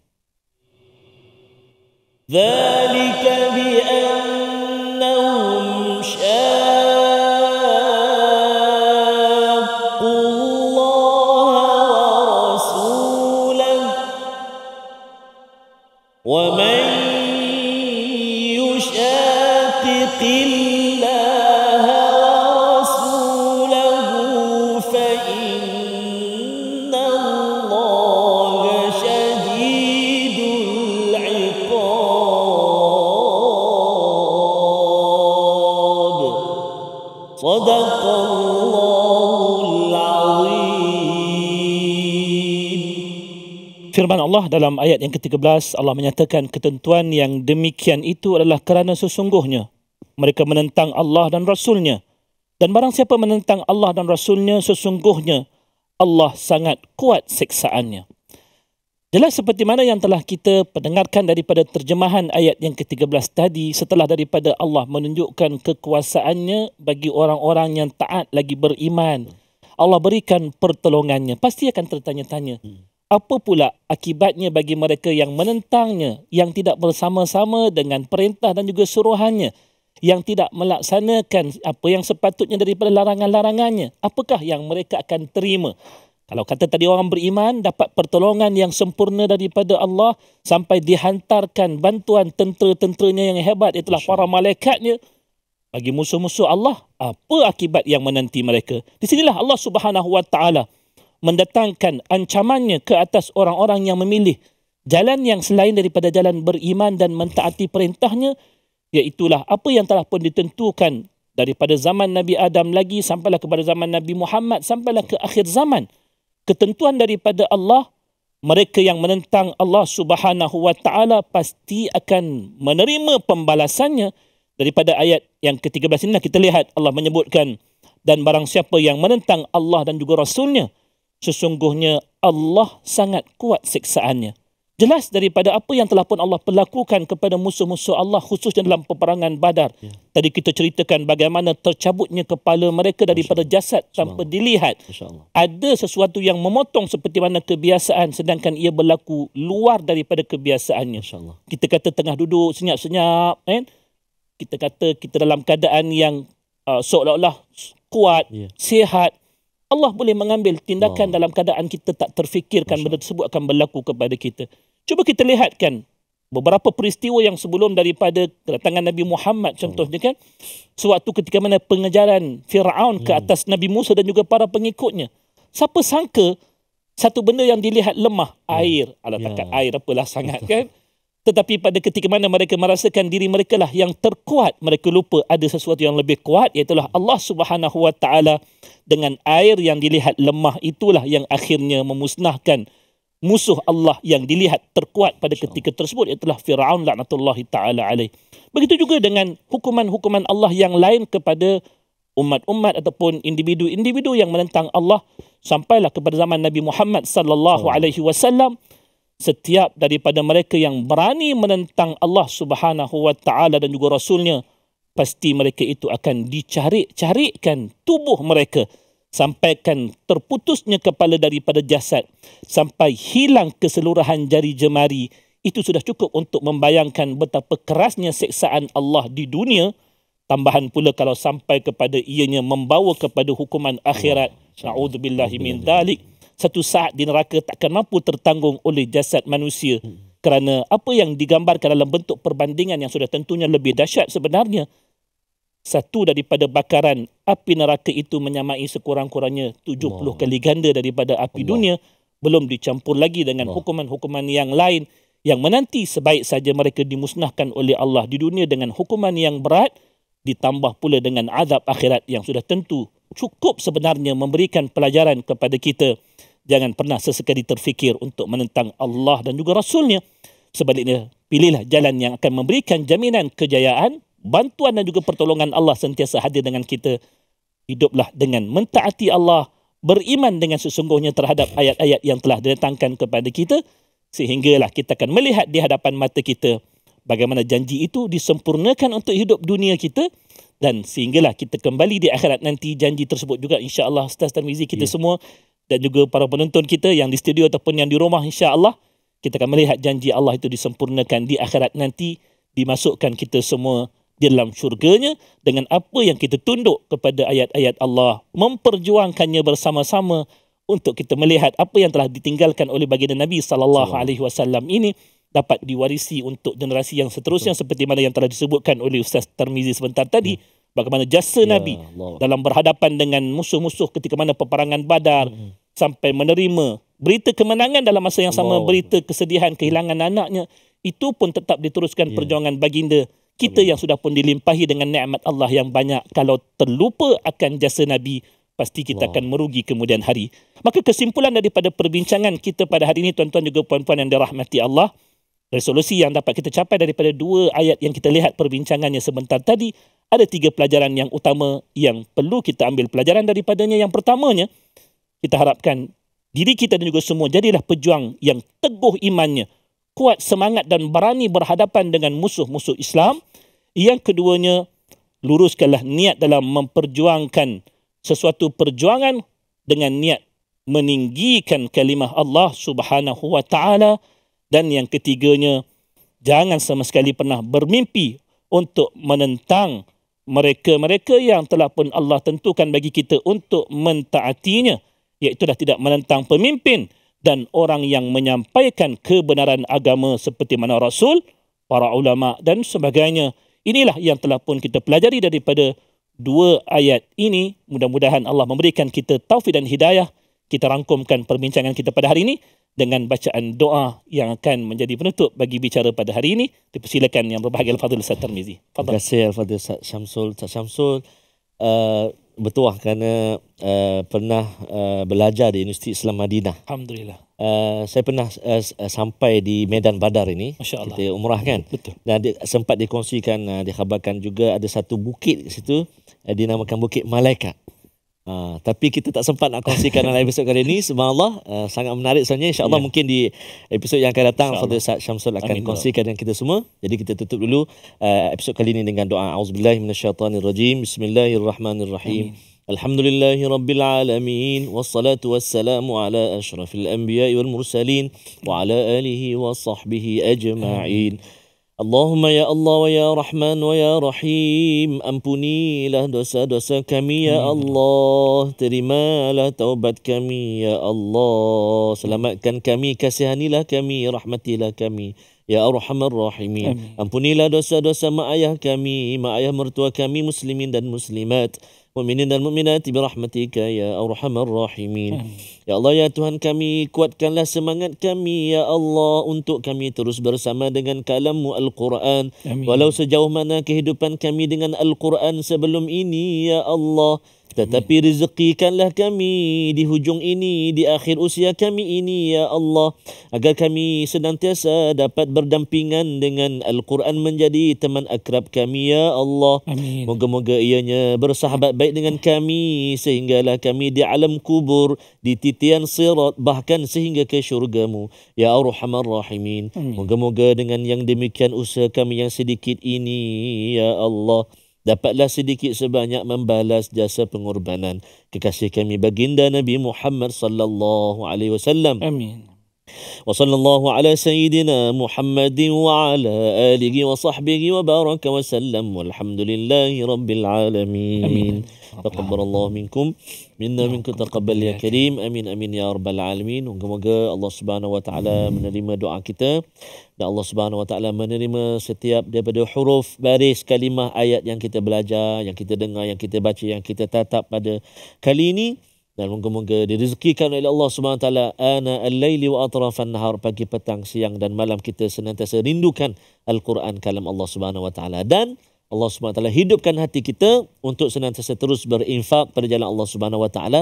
ذلك بأن firman Allah dalam ayat yang ke-13 Allah menyatakan ketentuan yang demikian itu adalah kerana sesungguhnya mereka menentang Allah dan Rasulnya dan barang siapa menentang Allah dan Rasulnya sesungguhnya Allah sangat kuat seksaannya. Jelas seperti mana yang telah kita pendengarkan daripada terjemahan ayat yang ke-13 tadi setelah daripada Allah menunjukkan kekuasaannya bagi orang-orang yang taat lagi beriman. Allah berikan pertolongannya. Pasti akan tertanya-tanya. Hmm apa pula akibatnya bagi mereka yang menentangnya, yang tidak bersama-sama dengan perintah dan juga suruhannya, yang tidak melaksanakan apa yang sepatutnya daripada larangan-larangannya? Apakah yang mereka akan terima? Kalau kata tadi orang beriman dapat pertolongan yang sempurna daripada Allah sampai dihantarkan bantuan tentera-tenteranya yang hebat itulah para malaikatnya bagi musuh-musuh Allah apa akibat yang menanti mereka di sinilah Allah Subhanahu wa taala mendatangkan ancamannya ke atas orang-orang yang memilih jalan yang selain daripada jalan beriman dan mentaati perintahnya iaitulah apa yang telah pun ditentukan daripada zaman Nabi Adam lagi sampailah kepada zaman Nabi Muhammad sampailah ke akhir zaman ketentuan daripada Allah mereka yang menentang Allah Subhanahu wa taala pasti akan menerima pembalasannya daripada ayat yang ke-13 inilah kita lihat Allah menyebutkan dan barang siapa yang menentang Allah dan juga rasulnya sesungguhnya Allah sangat kuat siksaannya. Jelas daripada apa yang telah pun Allah perlakukan kepada musuh-musuh Allah khususnya dalam peperangan Badar. Ya. Tadi kita ceritakan bagaimana tercabutnya kepala mereka daripada jasad tanpa dilihat. Ada sesuatu yang memotong seperti mana kebiasaan sedangkan ia berlaku luar daripada kebiasaannya. Kita kata tengah duduk senyap-senyap kan? Kita kata kita dalam keadaan yang uh, seolah-olah kuat, ya. sihat Allah boleh mengambil tindakan wow. Oh. dalam keadaan kita tak terfikirkan Masya. benda tersebut akan berlaku kepada kita. Cuba kita lihatkan beberapa peristiwa yang sebelum daripada kedatangan Nabi Muhammad hmm. contohnya kan. Sewaktu ketika mana pengejaran Fir'aun ke hmm. atas Nabi Musa dan juga para pengikutnya. Siapa sangka satu benda yang dilihat lemah, hmm. air. Alat ya. takat ya. air apalah sangat [LAUGHS] kan. Tetapi pada ketika mana mereka merasakan diri mereka lah yang terkuat, mereka lupa ada sesuatu yang lebih kuat, iaitulah Allah subhanahu wa ta'ala dengan air yang dilihat lemah itulah yang akhirnya memusnahkan musuh Allah yang dilihat terkuat pada ketika tersebut iaitulah Fir'aun laknatullahi ta'ala alaih. Begitu juga dengan hukuman-hukuman Allah yang lain kepada umat-umat ataupun individu-individu yang menentang Allah sampailah kepada zaman Nabi Muhammad sallallahu alaihi wasallam setiap daripada mereka yang berani menentang Allah Subhanahu wa taala dan juga rasulnya pasti mereka itu akan dicari-carikan tubuh mereka sampaikan terputusnya kepala daripada jasad sampai hilang keseluruhan jari jemari itu sudah cukup untuk membayangkan betapa kerasnya seksaan Allah di dunia tambahan pula kalau sampai kepada ianya membawa kepada hukuman akhirat naudzubillahi min dalik satu saat di neraka takkan mampu tertanggung oleh jasad manusia hmm. kerana apa yang digambarkan dalam bentuk perbandingan yang sudah tentunya lebih dahsyat sebenarnya satu daripada bakaran api neraka itu menyamai sekurang-kurangnya 70 Allah. kali ganda daripada api Allah. dunia belum dicampur lagi dengan hukuman-hukuman yang lain yang menanti sebaik saja mereka dimusnahkan oleh Allah di dunia dengan hukuman yang berat ditambah pula dengan azab akhirat yang sudah tentu cukup sebenarnya memberikan pelajaran kepada kita jangan pernah sesekali terfikir untuk menentang Allah dan juga Rasulnya. Sebaliknya, pilihlah jalan yang akan memberikan jaminan kejayaan, bantuan dan juga pertolongan Allah sentiasa hadir dengan kita. Hiduplah dengan mentaati Allah, beriman dengan sesungguhnya terhadap ayat-ayat yang telah didatangkan kepada kita sehinggalah kita akan melihat di hadapan mata kita bagaimana janji itu disempurnakan untuk hidup dunia kita dan sehinggalah kita kembali di akhirat nanti janji tersebut juga insya-Allah Ustaz Tarmizi kita yeah. semua dan juga para penonton kita yang di studio ataupun yang di rumah insya-Allah kita akan melihat janji Allah itu disempurnakan di akhirat nanti dimasukkan kita semua di dalam syurganya dengan apa yang kita tunduk kepada ayat-ayat Allah memperjuangkannya bersama-sama untuk kita melihat apa yang telah ditinggalkan oleh baginda Nabi sallallahu alaihi wasallam ini dapat diwarisi untuk generasi yang seterusnya seperti mana yang telah disebutkan oleh Ustaz Termizi sebentar tadi hmm bagaimana jasa ya, Nabi Allah. dalam berhadapan dengan musuh-musuh ketika mana peperangan Badar hmm. sampai menerima berita kemenangan dalam masa yang sama Allah. berita kesedihan kehilangan anaknya itu pun tetap diteruskan ya. perjuangan baginda kita Amin. yang sudah pun dilimpahi dengan nikmat Allah yang banyak kalau terlupa akan jasa Nabi pasti kita akan merugi kemudian hari. Maka kesimpulan daripada perbincangan kita pada hari ini tuan-tuan juga puan-puan yang dirahmati Allah, resolusi yang dapat kita capai daripada dua ayat yang kita lihat perbincangannya sebentar tadi ada tiga pelajaran yang utama yang perlu kita ambil pelajaran daripadanya. Yang pertamanya, kita harapkan diri kita dan juga semua jadilah pejuang yang teguh imannya, kuat semangat dan berani berhadapan dengan musuh-musuh Islam. Yang keduanya, luruskanlah niat dalam memperjuangkan sesuatu perjuangan dengan niat meninggikan kalimah Allah Subhanahu wa taala dan yang ketiganya jangan sama sekali pernah bermimpi untuk menentang mereka-mereka yang telah pun Allah tentukan bagi kita untuk mentaatinya iaitu dah tidak menentang pemimpin dan orang yang menyampaikan kebenaran agama seperti mana rasul para ulama dan sebagainya inilah yang telah pun kita pelajari daripada dua ayat ini mudah-mudahan Allah memberikan kita taufik dan hidayah kita rangkumkan perbincangan kita pada hari ini dengan bacaan doa yang akan menjadi penutup bagi bicara pada hari ini. Dipersilakan yang berbahagia Al-Fadhil Ustaz Tarmizi. Terima kasih Al-Fadhil Ustaz Syamsul. Ustaz Syamsul, uh, bertuah kerana uh, pernah uh, belajar di Universiti Islam Madinah. Alhamdulillah. Uh, saya pernah uh, sampai di Medan Badar ini. Masya Allah. Kita umrah kan? Betul. Dan di, sempat dikongsikan, uh, dikhabarkan juga ada satu bukit di situ. Uh, dinamakan Bukit Malaikat. Uh, tapi kita tak sempat nak kongsikan dalam episod kali ini Semoga Allah uh, ha, sangat menarik sebenarnya InsyaAllah yeah. mungkin di episod yang akan datang Fadil Sa'ad Syamsul akan Amin ya kongsikan Allah. dengan kita semua Jadi kita tutup dulu uh, episod kali ini dengan doa A'udzubillahiminasyaitanirrajim Bismillahirrahmanirrahim Alhamdulillahirrabbilalamin Wassalatu wassalamu ala ashrafil anbiya wal mursalin Wa ala alihi wa sahbihi ajma'in Amin. Allahumma ya Allah wa ya Rahman wa ya Rahim ampunilah dosa-dosa kami ya Allah terimalah taubat kami ya Allah selamatkan kami kasihanilah kami rahmatilah kami ya Ar arhamar rahimin ampunilah dosa-dosa mak ayah kami mak ayah mertua kami muslimin dan muslimat mu'minin dan mu'minati birahmatika ya arhamar rahimin. Hmm. Ya Allah ya Tuhan kami kuatkanlah semangat kami ya Allah untuk kami terus bersama dengan kalammu Al-Quran. Walau sejauh mana kehidupan kami dengan Al-Quran sebelum ini ya Allah. Tetapi rezekikanlah kami di hujung ini, di akhir usia kami ini, Ya Allah. Agar kami senantiasa dapat berdampingan dengan Al-Quran menjadi teman akrab kami, Ya Allah. Amin. Moga-moga ianya bersahabat baik dengan kami, sehinggalah kami di alam kubur, di titian sirat, bahkan sehingga ke syurgamu. Ya Arhamar Rahimin. Moga-moga dengan yang demikian usia kami yang sedikit ini, Ya Allah dapatlah sedikit sebanyak membalas jasa pengorbanan kekasih kami baginda Nabi Muhammad sallallahu alaihi wasallam. Amin. وصلى الله على سيدنا محمد وعلى آله وصحبه وبارك وسلم والحمد sallam. رب العالمين. أمين taqabbal Allah minkum minna ya minkum ya taqabbal ya karim amin amin ya rabbal alamin semoga Allah Subhanahu wa taala menerima doa kita dan Allah Subhanahu wa taala menerima setiap daripada huruf baris kalimah ayat yang kita belajar yang kita dengar yang kita baca yang kita tatap pada kali ini dan moga-moga direzekikan oleh Allah Subhanahu taala ana al-laili wa atrafan nahar pagi petang siang dan malam kita senantiasa rindukan al-Quran kalam Allah Subhanahu wa taala dan Allah Subhanahu Wa Taala hidupkan hati kita untuk senantiasa terus berinfak pada jalan Allah Taala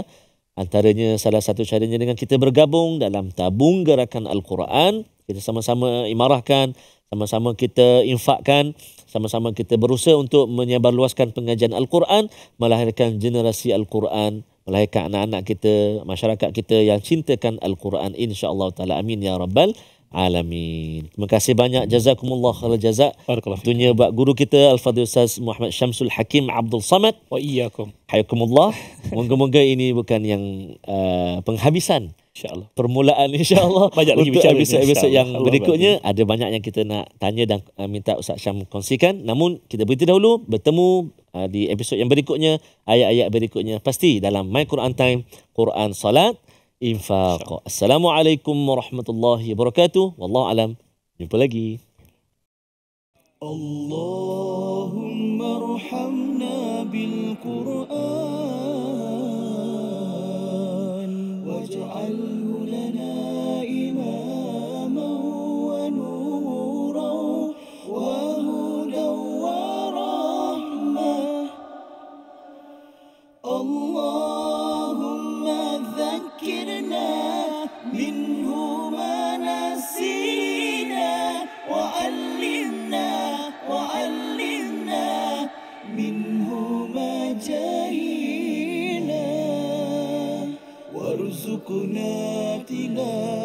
Antaranya salah satu caranya dengan kita bergabung dalam tabung gerakan Al-Quran. Kita sama-sama imarahkan, sama-sama kita infakkan, sama-sama kita berusaha untuk menyebarluaskan pengajian Al-Quran, melahirkan generasi Al-Quran, melahirkan anak-anak kita, masyarakat kita yang cintakan Al-Quran. Insya Allah ta'ala amin ya rabbal alamin. Terima kasih banyak jazakumullah khairal jazak. Tentunya buat guru kita Al-Fadhil Ustaz Muhammad Syamsul Hakim Abdul Samad. Wa iyyakum. Hayakumullah. [LAUGHS] Moga-moga ini bukan yang uh, penghabisan insyaallah permulaan insyaallah [LAUGHS] banyak lagi untuk episod episod yang Allah berikutnya Allah. ada banyak yang kita nak tanya dan uh, minta Ustaz Syam kongsikan namun kita berhenti dahulu bertemu uh, di episod yang berikutnya ayat-ayat berikutnya pasti dalam my Quran time Quran Salat infaq. Assalamualaikum warahmatullahi wabarakatuh. Wallahu alam. Jumpa lagi. Allahumma arhamna bil Quran. kunatilah